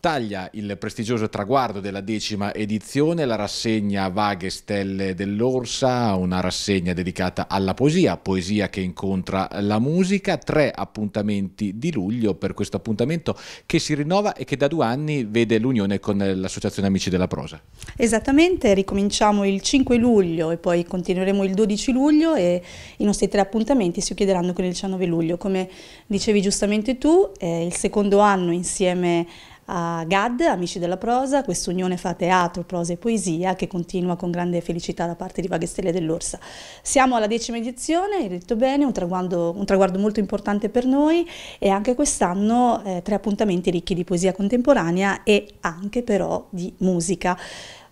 taglia il prestigioso traguardo della decima edizione, la rassegna Vaghe Stelle dell'Orsa, una rassegna dedicata alla poesia, poesia che incontra la musica, tre appuntamenti di luglio per questo appuntamento che si rinnova e che da due anni vede l'unione con l'Associazione Amici della Prosa. Esattamente, ricominciamo il 5 luglio e poi continueremo il 12 luglio e i nostri tre appuntamenti si chiuderanno con il 19 luglio. Come dicevi giustamente tu, è il secondo anno insieme a GAD, Amici della Prosa, quest'unione fa teatro, prosa e poesia che continua con grande felicità da parte di Vaghestelle dell'Orsa. Siamo alla decima edizione, hai detto bene, un traguardo, un traguardo molto importante per noi e anche quest'anno eh, tre appuntamenti ricchi di poesia contemporanea e anche però di musica.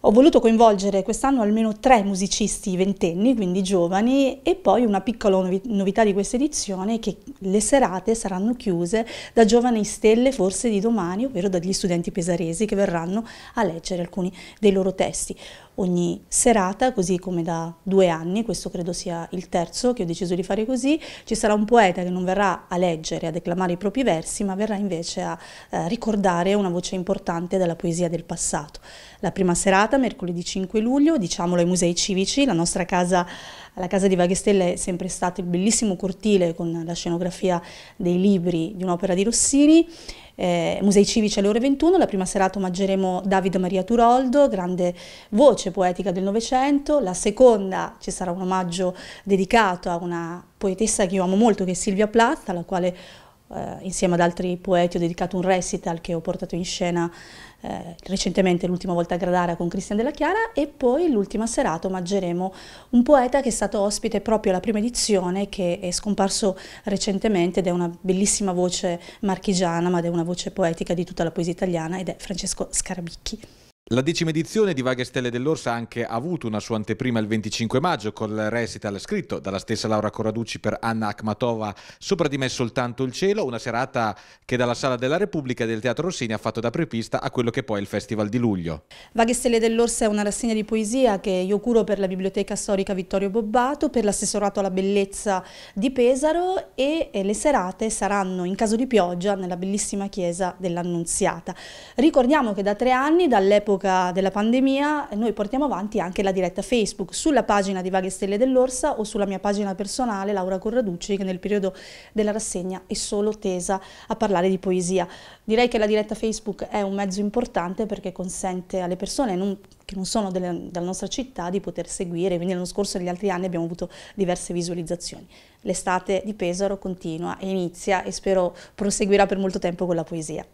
Ho voluto coinvolgere quest'anno almeno tre musicisti ventenni, quindi giovani, e poi una piccola novità di questa edizione è che le serate saranno chiuse da giovani stelle forse di domani, ovvero dagli studenti pesaresi che verranno a leggere alcuni dei loro testi ogni serata, così come da due anni, questo credo sia il terzo che ho deciso di fare così, ci sarà un poeta che non verrà a leggere, a declamare i propri versi, ma verrà invece a eh, ricordare una voce importante della poesia del passato. La prima serata, mercoledì 5 luglio, diciamolo ai musei civici, la nostra casa, la casa di Vaghestella è sempre stato il bellissimo cortile con la scenografia dei libri di un'opera di Rossini, eh, Musei Civici alle ore 21, la prima serata omaggeremo Davide Maria Turoldo, grande voce poetica del Novecento, la seconda ci sarà un omaggio dedicato a una poetessa che io amo molto che è Silvia Plath, alla quale eh, insieme ad altri poeti ho dedicato un recital che ho portato in scena eh, recentemente, l'ultima volta a Gradara con Cristian Della Chiara e poi l'ultima serata omaggeremo un poeta che è stato ospite proprio alla prima edizione che è scomparso recentemente ed è una bellissima voce marchigiana ma è una voce poetica di tutta la poesia italiana ed è Francesco Scarabicchi. La decima edizione di Vaghe Stelle dell'Orsa ha anche avuto una sua anteprima il 25 maggio col recital scritto dalla stessa Laura Corraducci per Anna Akhmatova Sopra di me soltanto il cielo, una serata che dalla Sala della Repubblica del Teatro Rossini ha fatto da prepista a quello che poi è il Festival di luglio. Vaghe Stelle dell'Orsa è una rassegna di poesia che io curo per la Biblioteca Storica Vittorio Bobbato, per l'assessorato alla bellezza di Pesaro e eh, le serate saranno in caso di pioggia nella bellissima chiesa dell'Annunziata. Ricordiamo che da tre anni dall'epoca dell'epoca della pandemia noi portiamo avanti anche la diretta Facebook sulla pagina di Vaghe Stelle dell'Orsa o sulla mia pagina personale Laura Corraducci che nel periodo della rassegna è solo tesa a parlare di poesia. Direi che la diretta Facebook è un mezzo importante perché consente alle persone non, che non sono delle, della nostra città di poter seguire, quindi l'anno scorso e negli altri anni abbiamo avuto diverse visualizzazioni. L'estate di Pesaro continua e inizia e spero proseguirà per molto tempo con la poesia.